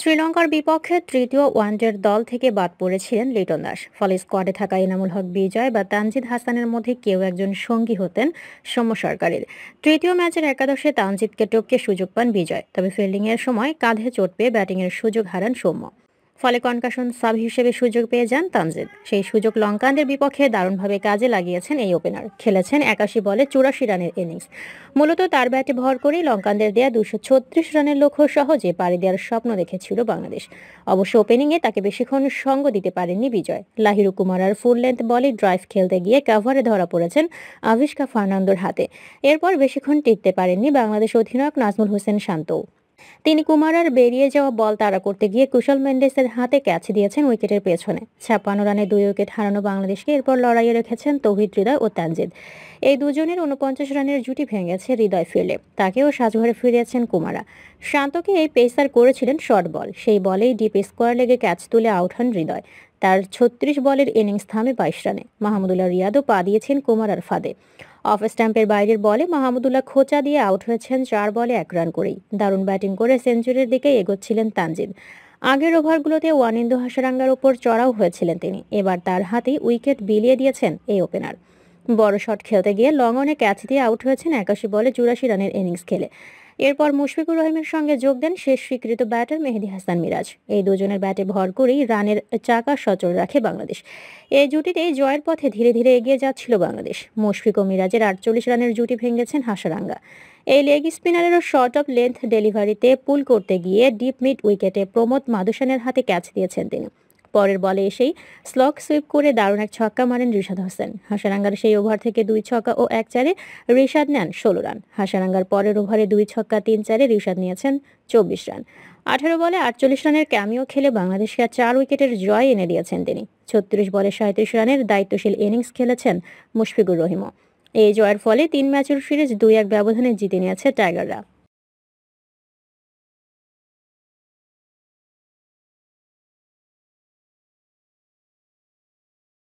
শ্রীলঙ্কার বিপক্ষে তৃতীয় ওয়ানডের দল থেকে বাদ পড়েছিলেন লিটন দাস ফলে স্কোয়াডে থাকা এনামুল হক বিজয় বা তানজিদ হাসানের মধ্যে কেউ একজন সঙ্গী হতেন সৌম্য সরকারের তৃতীয় ম্যাচের একাদশে তানজিদকে টপকে সুযোগ পান বিজয় তবে ফিল্ডিংয়ের সময় কাঁধে চোট পেয়ে ব্যাটিংয়ের সুযোগ হারান সৌম্য ফলে কনকাশন সাব হিসেবে সুযোগ পেয়ে যান তানজিদ সেই সুযোগ লঙ্কানদের বিপক্ষে দারুণভাবে কাজে লাগিয়েছেন এই ওপেনার খেলেছেন একাশি বলে চুরাশি রানের ইনিংস মূলত তার ব্যাটে ভর করেই লঙ্কানদের দেয়া দুশো ছত্রিশ রানের লক্ষ্য সহজে পাড়ি দেওয়ার স্বপ্ন দেখেছিল বাংলাদেশ অবশ্য ওপেনিংয়ে তাকে বেশিক্ষণ সঙ্গ দিতে পারেননি বিজয় লাহিরু কুমার আর ফুল লেন্থ বলে ড্রাইভ খেলতে গিয়ে কাভারে ধরা পড়েছেন আবিষ্কা ফার্নান্দোর হাতে এরপর বেশিক্ষণ টিকতে পারেননি বাংলাদেশ অধিনায়ক নাজমুল হোসেন শান্তও তিনি কুমারার বেরিয়ে যাওয়া বল তাড়া করতে গিয়ে কুশল মেন্ডেসের হাতে ক্যাচ দিয়েছেন উইকেটের পেছনে ছাপ্পান্ন রানে দুই উইকেট হারানো বাংলাদেশকে এরপর লড়াইয়ে রেখেছেন তৌহিদ হৃদয় ও তানজিদ এই দুজনের উনপঞ্চাশ রানের জুটি ভেঙেছে হৃদয় ফিরলে তাকেও সাজঘরে ফিরিয়েছেন কুমারা শান্তকে এই পেসার করেছিলেন শর্ট বল সেই বলেই ডিপ স্কোয়ার লেগে ক্যাচ তুলে আউট হন হৃদয় তার ছত্রিশ বলের ইনিংস থামে বাইশ রানে মাহমুদুল্লাহ রিয়াদও পা দিয়েছেন কুমার আর ফাদে অফ স্ট্যাম্পের বাইরের বলে মাহমুদুল্লাহ খোঁচা দিয়ে আউট হয়েছেন চার বলে এক রান করেই দারুণ ব্যাটিং করে সেঞ্চুরির দিকে এগোচ্ছিলেন তানজিদ আগের ওভারগুলোতে ওয়ানিন্দু হাসারাঙ্গার ওপর চড়াও হয়েছিলেন তিনি এবার তার হাতেই উইকেট বিলিয়ে দিয়েছেন এই ওপেনার বড় শট খেলতে গিয়ে লং অনে ক্যাচ দিয়ে আউট হয়েছেন একাশি বলে চুরাশি রানের ইনিংস খেলে এরপর মুশফিকুর রহিমের সঙ্গে যোগ দেন শেষ স্বীকৃত ব্যাটার মেহেদি হাসান মিরাজ এই দুজনের ব্যাটে ভর করেই রানের চাকা সচল রাখে বাংলাদেশ এই জুটিতে জয়ের পথে ধীরে ধীরে এগিয়ে যাচ্ছিল বাংলাদেশ মুশফিক ও মিরাজের আটচল্লিশ রানের জুটি ভেঙেছেন হাসারাঙ্গা এই লেগ স্পিনারেরও শর্ট অফ লেন্থ ডেলিভারিতে পুল করতে গিয়ে ডিপ মিড উইকেটে প্রমোদ মাদুসানের হাতে ক্যাচ দিয়েছেন তিনি পরের বলে এসেই স্লক সুইপ করে দারুণ এক ছক্কা মারেন রিশাদ হোসেন হাসানাঙ্গার সেই ওভার থেকে দুই ছক্কা ও এক চারে রিশাদ নেন ষোলো রান হাসারাঙ্গার পরের ওভারে দুই ছক্কা তিন চারে রিশাদ নিয়েছেন চব্বিশ রান আঠারো বলে আটচল্লিশ রানের ক্যামিও খেলে বাংলাদেশকে চার উইকেটের জয় এনে দিয়েছেন তিনি ছত্রিশ বলে সাঁত্রিশ রানের দায়িত্বশীল ইনিংস খেলেছেন মুশফিকুর রহিমও এই জয়ের ফলে তিন ম্যাচের সিরিজ দুই এক ব্যবধানে জিতে নিয়েছে টাইগাররা